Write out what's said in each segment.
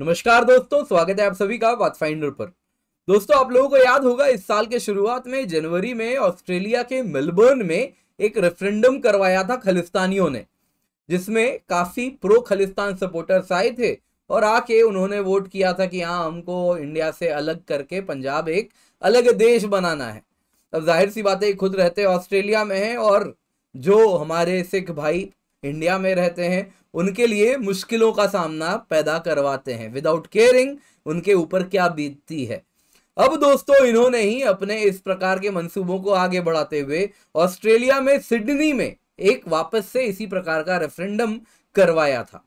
नमस्कार दोस्तों स्वागत है आप सभी का बात फाइंडर पर दोस्तों आप लोगों को याद होगा इस साल के शुरुआत में जनवरी में ऑस्ट्रेलिया के मेलबर्न में एक रेफरेंडम करवाया था खालिस्तानियों ने जिसमें काफी प्रो खालिस्तान सपोर्टर्स आए थे और आके उन्होंने वोट किया था कि हाँ हमको इंडिया से अलग करके पंजाब एक अलग देश बनाना है अब जाहिर सी बात है खुद रहते ऑस्ट्रेलिया में है और जो हमारे सिख भाई इंडिया में रहते हैं उनके लिए मुश्किलों का सामना पैदा करवाते हैं विदाउट केयरिंग उनके ऊपर क्या बीतती है अब दोस्तों इन्होंने ही अपने इस प्रकार के मंसूबों को आगे बढ़ाते हुए ऑस्ट्रेलिया में सिडनी में एक वापस से इसी प्रकार का रेफरेंडम करवाया था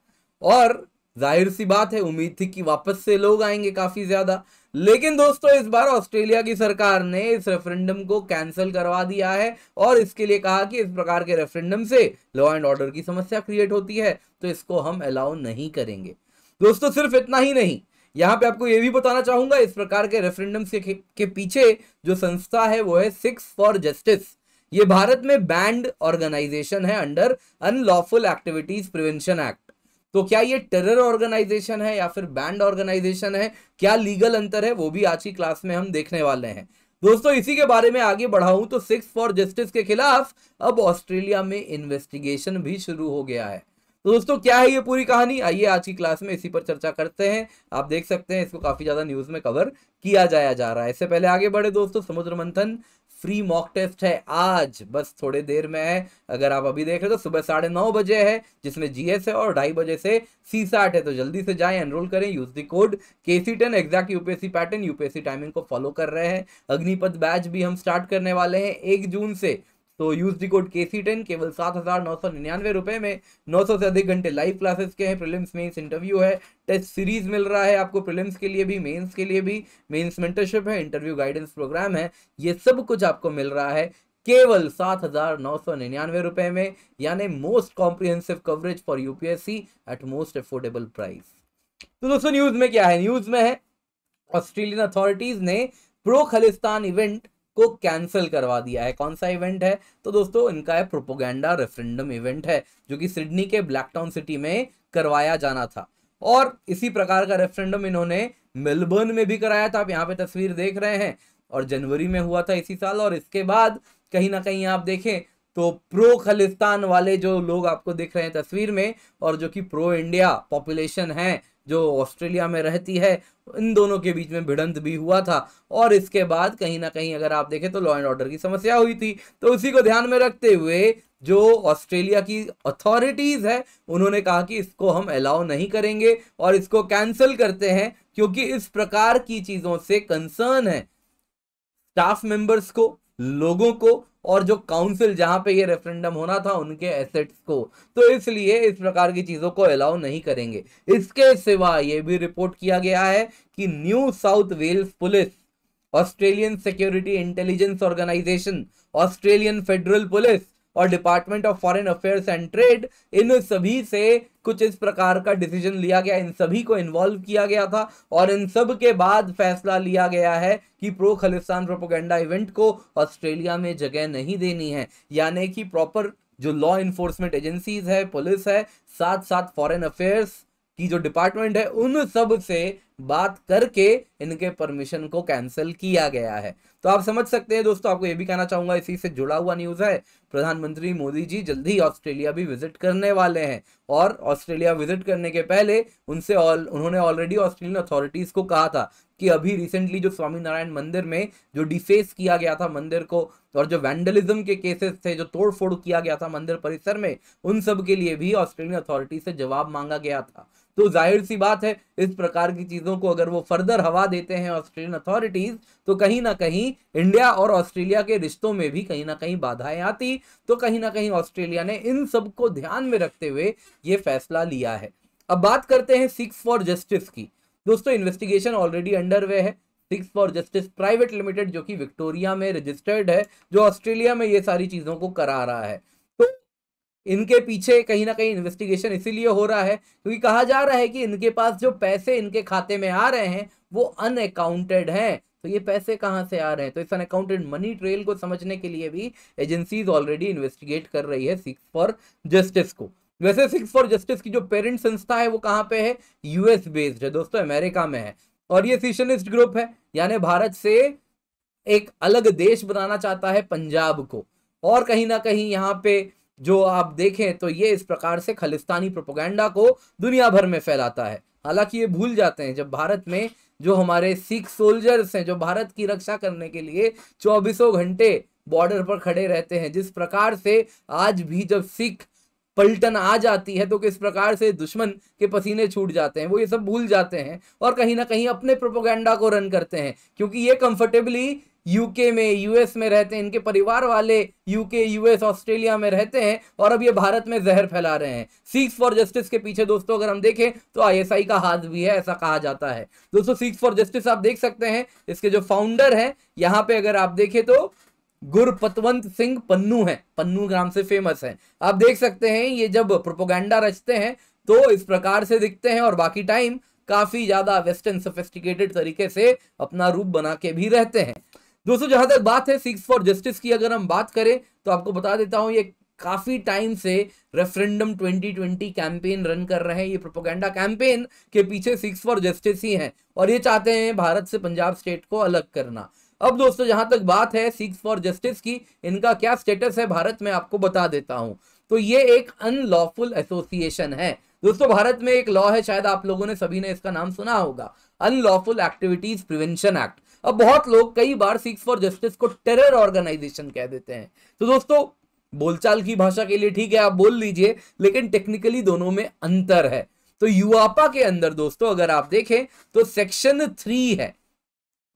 और जाहिर सी बात है उम्मीद थी कि वापस से लोग आएंगे काफ़ी ज़्यादा लेकिन दोस्तों इस बार ऑस्ट्रेलिया की सरकार ने इस रेफरेंडम को कैंसिल करवा दिया है और इसके लिए कहा कि इस प्रकार के रेफरेंडम से लॉ एंड ऑर्डर की समस्या क्रिएट होती है तो इसको हम अलाउ नहीं करेंगे दोस्तों सिर्फ इतना ही नहीं यहां पे आपको यह भी बताना चाहूंगा इस प्रकार के रेफरेंडम से के पीछे जो संस्था है वो है सिक्स फॉर जस्टिस ये भारत में बैंड ऑर्गेनाइजेशन है under unlawful activities prevention act तो क्या ये टेरर ऑर्गेनाइजेशन है या फिर बैंड ऑर्गेनाइजेशन है क्या लीगल अंतर है वो भी आज की क्लास में हम देखने वाले हैं दोस्तों इसी के बारे में आगे बढ़ाऊं तो सिक्स फॉर जस्टिस के खिलाफ अब ऑस्ट्रेलिया में इन्वेस्टिगेशन भी शुरू हो गया है तो दोस्तों क्या है ये पूरी कहानी आइए आज की क्लास में इसी पर चर्चा करते हैं आप देख सकते हैं इसको काफी ज्यादा न्यूज में कवर किया जाया जा रहा है इससे पहले आगे बढ़े दोस्तों समुद्र मंथन फ्री मॉक टेस्ट है आज बस थोड़े देर में है अगर आप अभी देख रहे हो तो सुबह साढ़े नौ बजे है जिसमें जीएस है और ढाई बजे से सी साट है तो जल्दी से जाएं एनरोल करें use the code K C ten exact UPSC pattern UPSC timing को फॉलो कर रहे हैं अग्निपथ बैच भी हम स्टार्ट करने वाले हैं एक जून से तो use D code K C ten केवल सात हज़ार नौ सौ निन्यानवे रुपए में नौ सौ से अधिक घंटे लाइव क्लासेस के हैं प्रिलिम्स मेंस इंटरव्यू है टेस्ट सीरीज मिल रहा है आपको प्रिलिम्स के लिए भी मेंस के लिए भी मेंस मेंटरशिप है इंटरव्यू गाइडेंस प्रोग्राम है ये सब कुछ आपको मिल रहा है केवल सात हज़ार नौ सौ निन्यानवे रुपए में यानी most comprehensive coverage for UPSC at most affordable price तो दोस्तों न्यूज़ में क्या है न्यूज़ में है ऑस्ट्रेलियन अथॉरिटीज़ ने प्रो खालिस्तान इवेंट को कैंसिल करवा दिया है कौन सा इवेंट है तो दोस्तों इनका है प्रोपोगेंडा रेफरेंडम इवेंट है जो कि सिडनी के ब्लैकटाउन सिटी में करवाया जाना था और इसी प्रकार का रेफरेंडम इन्होंने मेलबर्न में भी कराया था आप यहाँ पे तस्वीर देख रहे हैं और जनवरी में हुआ था इसी साल और इसके बाद कहीं ना कहीं आप देखें तो प्रो खलिस्तान वाले जो लोग आपको देख रहे हैं तस्वीर में और जो कि प्रो इंडिया पॉपुलेशन है जो ऑस्ट्रेलिया में रहती है इन दोनों के बीच में भिड़ंत भी हुआ था और इसके बाद कहीं ना कहीं अगर आप देखें तो लॉ एंड ऑर्डर की समस्या हुई थी तो उसी को ध्यान में रखते हुए जो ऑस्ट्रेलिया की अथॉरिटीज़ है उन्होंने कहा कि इसको हम अलाउ नहीं करेंगे और इसको कैंसिल करते हैं क्योंकि इस प्रकार की चीज़ों से कंसर्न है स्टाफ मेंबर्स को लोगों को और जो काउंसिल जहां पे ये रेफरेंडम होना था उनके एसेट्स को तो इसलिए इस प्रकार की चीज़ों को अलाउ नहीं करेंगे इसके सिवा ये भी रिपोर्ट किया गया है कि New South Wales police Australian security intelligence organisation Australian federal police और department of foreign affairs and trade इन सभी से कुछ इस प्रकार का डिसीजन लिया गया इन सभी को इन्वॉल्व किया गया था और इन सब के बाद फैसला लिया गया है कि प्रो खालिस्तान प्रोपोगेंडा इवेंट को ऑस्ट्रेलिया में जगह नहीं देनी है यानी कि प्रॉपर जो लॉ इन्फोर्समेंट एजेंसीज है पुलिस है साथ साथ फॉरेन अफेयर्स की जो डिपार्टमेंट है उन सब से बात करके इनके परमिशन को कैंसिल किया गया है तो आप समझ सकते हैं दोस्तों आपको ये भी कहना चाहूंगा इसी से जुड़ा हुआ न्यूज है प्रधानमंत्री मोदी जी जल्द ही ऑस्ट्रेलिया भी विजिट करने वाले हैं और ऑस्ट्रेलिया विजिट करने के पहले उनसे ऑल उन्होंने ऑलरेडी ऑस्ट्रेलियन अथॉरिटीज को कहा था कि अभी रिसेंटली जो स्वामीनारायण मंदिर में जो डिफेस किया गया था मंदिर को और जो वैंडलिज्म के केसेस थे जो तोड़फोड़ किया गया था मंदिर परिसर में उन सब के लिए भी ऑस्ट्रेलियन अथॉरिटी से जवाब मांगा गया था तो जाहिर सी बात है इस प्रकार की चीज़ों को अगर वो फर्दर हवा देते हैं ऑस्ट्रेलियन अथॉरिटीज़ तो कहीं ना कहीं इंडिया और ऑस्ट्रेलिया के रिश्तों में भी कहीं ना कहीं बाधाएं आती तो कहीं ना कहीं ऑस्ट्रेलिया ने इन सब को ध्यान में रखते हुए ये फैसला लिया है अब बात करते हैं सिक्स फॉर जस्टिस की दोस्तों इन्वेस्टिगेशन ऑलरेडी अंडर वे है Sikhs for justice private limited जो कि विक्टोरिया में रजिस्टर्ड है जो ऑस्ट्रेलिया में ये सारी चीज़ों को करा रहा है इनके पीछे कहीं ना कहीं इन्वेस्टिगेशन इसीलिए हो रहा है क्योंकि कहा जा रहा है कि इनके पास जो पैसे इनके खाते में आ रहे हैं वो अनअकाउंटेड हैं तो ये पैसे कहाँ से आ रहे हैं तो इस अनअकाउंटेड मनी ट्रेल को समझने के लिए भी एजेंसीज ऑलरेडी इन्वेस्टिगेट कर रही है सिक्स फॉर जस्टिस को वैसे सिक्स फॉर जस्टिस की जो पेरेंट संस्था है वो कहाँ पे है यूएस बेस्ड है दोस्तों अमेरिका में है और ये सीशनिस्ट ग्रुप है यानी भारत से एक अलग देश बनाना चाहता है पंजाब को और कहीं ना कहीं यहाँ पे जो आप देखें तो ये इस प्रकार से खालिस्तानी प्रोपोगंडा को दुनिया भर में फैलाता है हालांकि ये भूल जाते हैं जब भारत में जो हमारे सिख सोल्जर्स हैं जो भारत की रक्षा करने के लिए चौबीसों घंटे बॉर्डर पर खड़े रहते हैं जिस प्रकार से आज भी जब सिख पलटन आ जाती है तो किस प्रकार से दुश्मन के पसीने छूट जाते हैं वो ये सब भूल जाते हैं और कहीं ना कहीं अपने प्रोपोगंडा को रन करते हैं क्योंकि ये कंफर्टेबली यूके में यूएस में रहते हैं इनके परिवार वाले यूके यूएस ऑस्ट्रेलिया में रहते हैं और अब ये भारत में जहर फैला रहे हैं सीक्स फॉर जस्टिस के पीछे दोस्तों अगर हम देखें तो आईएसआई का हाथ भी है ऐसा कहा जाता है दोस्तों सीक्स फॉर जस्टिस आप देख सकते हैं इसके जो फाउंडर है यहाँ पे अगर आप देखें तो गुरपतवंत सिंह पन्नू है पन्नू नाम से फेमस है आप देख सकते हैं ये जब प्रोपोगंडा रचते हैं तो इस प्रकार से दिखते हैं और बाकी टाइम काफी ज्यादा वेस्टर्न सोफिस्टिकेटेड तरीके से अपना रूप बना के भी रहते हैं दोस्तों जहां तक बात है सिक्स फॉर जस्टिस की अगर हम बात करें तो आपको बता देता हूं ये काफी टाइम से रेफरेंडम 2020 कैंपेन रन कर रहे हैं ये प्रोपोगेंडा कैंपेन के पीछे सिक्स फॉर जस्टिस ही है और ये चाहते हैं भारत से पंजाब स्टेट को अलग करना अब दोस्तों जहां तक बात है सिक्स फॉर जस्टिस की इनका क्या स्टेटस है भारत में आपको बता देता हूं तो ये एक अनलॉफुल एसोसिएशन है दोस्तों भारत में एक लॉ है शायद आप लोगों ने सभी ने इसका नाम सुना होगा अनलॉफुल एक्टिविटीज प्रिवेंशन एक्ट अब बहुत लोग कई बार सिक्स फॉर जस्टिस को टेरर ऑर्गेनाइजेशन कह देते हैं तो दोस्तों बोलचाल की भाषा के लिए ठीक है आप बोल लीजिए लेकिन टेक्निकली दोनों में अंतर है तो युवापा के अंदर दोस्तों अगर आप देखें तो सेक्शन थ्री है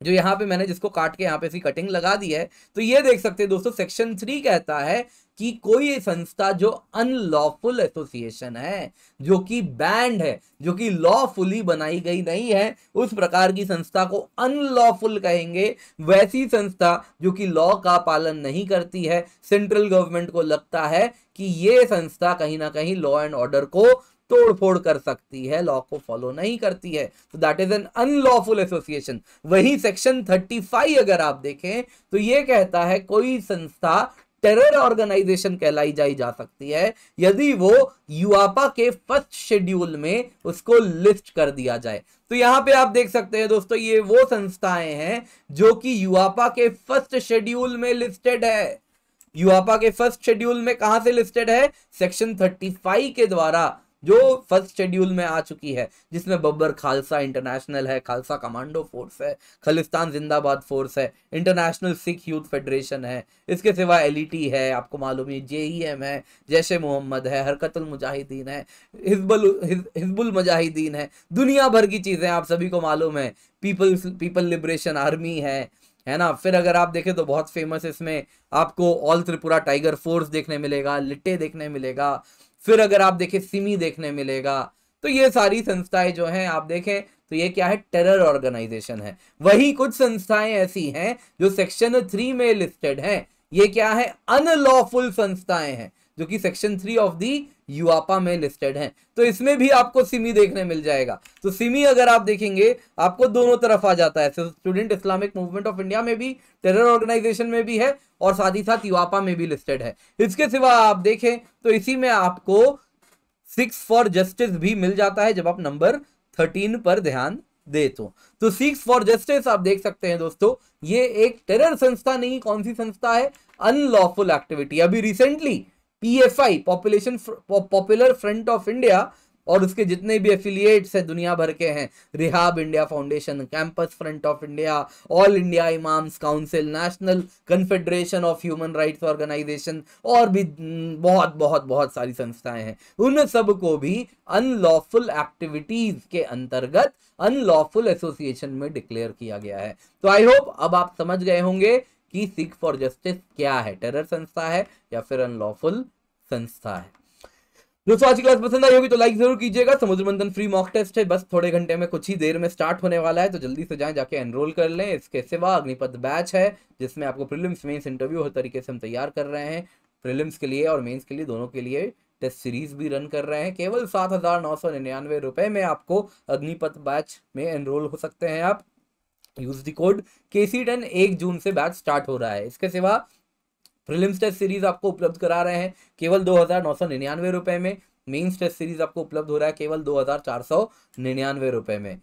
जो यहां पे मैंने जिसको काट के यहां पे कटिंग लगा दी है तो ये देख सकते हैं दोस्तों सेक्शन थ्री कहता है कि कोई संस्था जो अनलॉफुल एसोसिएशन है जो कि बैंड है जो कि लॉफुली बनाई गई नहीं है उस प्रकार की संस्था को अनलॉफुल कहेंगे वैसी संस्था जो कि लॉ का पालन नहीं करती है सेंट्रल गवर्नमेंट को लगता है कि ये संस्था कहीं ना कहीं लॉ एंड ऑर्डर को तोड़फोड़ कर सकती है लॉ को फॉलो नहीं करती है तो that is an unlawful association वही सेक्शन 35 अगर आप देखें तो ये कहता है कोई संस्था टेरर ऑर्गेनाइजेशन कहलाई जाई जा सकती है यदि वो युआपा के फर्स्ट शेड्यूल में उसको लिस्ट कर दिया जाए तो यहाँ पे आप देख सकते हैं दोस्तों ये वो संस्थाएं हैं जो कि युआपा के फर्स्ट शेड्यूल में लिस्टेड है युआपा के फर्स्ट शेड्यूल में कहा से लिस्टेड है सेक्शन थर्टी फाइव के द्वारा जो फर्स्ट शेड्यूल में आ चुकी है जिसमें बब्बर खालसा इंटरनेशनल है खालसा कमांडो फोर्स है खालिस्तान जिंदाबाद फोर्स है इंटरनेशनल सिख यूथ फेडरेशन है इसके सिवा एल है आपको मालूम है जे e है जैश मोहम्मद है हरकतुल मुजाहिदीन है हिजबुल हिजबुल मुजाहिदीन है दुनिया भर की चीज़ें आप सभी को मालूम है पीपल पीपल लिब्रेशन आर्मी है है ना फिर अगर आप देखें तो बहुत फेमस इसमें आपको ऑल त्रिपुरा टाइगर फोर्स देखने मिलेगा लिट्टे देखने मिलेगा फिर अगर आप देखें सिमी देखने मिलेगा तो ये सारी संस्थाएं जो हैं आप देखें तो ये क्या है टेरर ऑर्गेनाइजेशन है वही कुछ संस्थाएं ऐसी हैं जो सेक्शन थ्री में लिस्टेड हैं ये क्या है अनलॉफुल संस्थाएं हैं जो कि section three of the UAPA में लिस्टेड हैं तो इसमें भी आपको सिमी देखने मिल जाएगा तो सिमी अगर आप देखेंगे आपको दोनों तरफ आ जाता है student Islamic movement of India में भी टेरर ऑर्गेनाइजेशन में भी है और साथ ही साथ युवापा में भी लिस्टेड है इसके सिवा आप देखें तो इसी में आपको सिक्स फॉर जस्टिस भी मिल जाता है जब आप नंबर थर्टीन पर ध्यान दे तो तो सिक्स फॉर जस्टिस आप देख सकते हैं दोस्तों ये एक टेरर संस्था नहीं कौन सी संस्था है अनलॉफुल एक्टिविटी अभी recently PFI population popular front of India और उसके जितने भी एफिलिएट्स हैं दुनिया भर के हैं rehab India foundation campus front of India all India imams council national confederation of human rights organisation और भी हम्म, बहुत बहुत बहुत सारी संस्थाएं हैं उन सब को भी अनलॉफुल एक्टिविटीज के अंतर्गत अनलॉफुल एसोसिएशन में डिक्लेयर किया गया है तो आई होप अब आप समझ गए होंगे कि सिख फॉर जस्टिस क्या है टेरर संस्था है या फिर अनलॉफुल संस्था है दोस्तों आज की क्लास पसंद आई होगी तो लाइक जरूर कीजिएगा समुद्र बंधन फ्री मॉक टेस्ट है बस थोड़े घंटे में कुछ ही देर में स्टार्ट होने वाला है तो जल्दी से जाएं जाके एनरोल कर लें इसके सिवा अग्निपथ बैच है जिसमें आपको प्रीलिम्स मेंस इंटरव्यू हर तरीके से हम तैयार कर रहे हैं प्रीलिम्स के लिए और मेन्स के लिए दोनों के लिए टेस्ट सीरीज भी रन कर रहे हैं केवल सात हजार में आपको अग्निपथ बैच में एनरोल हो सकते हैं आप use the code K C ten एक जून से बैच स्टार्ट हो रहा है इसके सिवा प्रिलिम्स टेस्ट सीरीज आपको उपलब्ध करा रहे हैं केवल दो हज़ार नौ सौ निन्यानवे रुपए में मेंस टेस्ट सीरीज आपको उपलब्ध हो रहा है केवल दो हज़ार चार सौ निन्यानवे रुपए में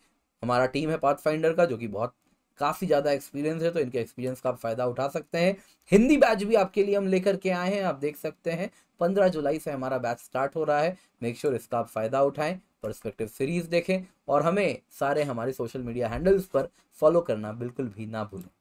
हमारा टीम है पाथ फाइंडर का जो कि बहुत काफ़ी ज़्यादा एक्सपीरियंस है तो इनके एक्सपीरियंस का आप फ़ायदा उठा सकते हैं हिंदी बैच भी आपके लिए हम लेकर के आए हैं आप देख सकते हैं पंद्रह जुलाई से हमारा बैच स्टार्ट हो रहा है मेक श्योर sure इसका आप फ़ायदा उठाएं परस्पेक्टिव सीरीज देखें और हमें सारे हमारे सोशल मीडिया हैंडल्स पर फॉलो करना बिल्कुल भी ना भूलें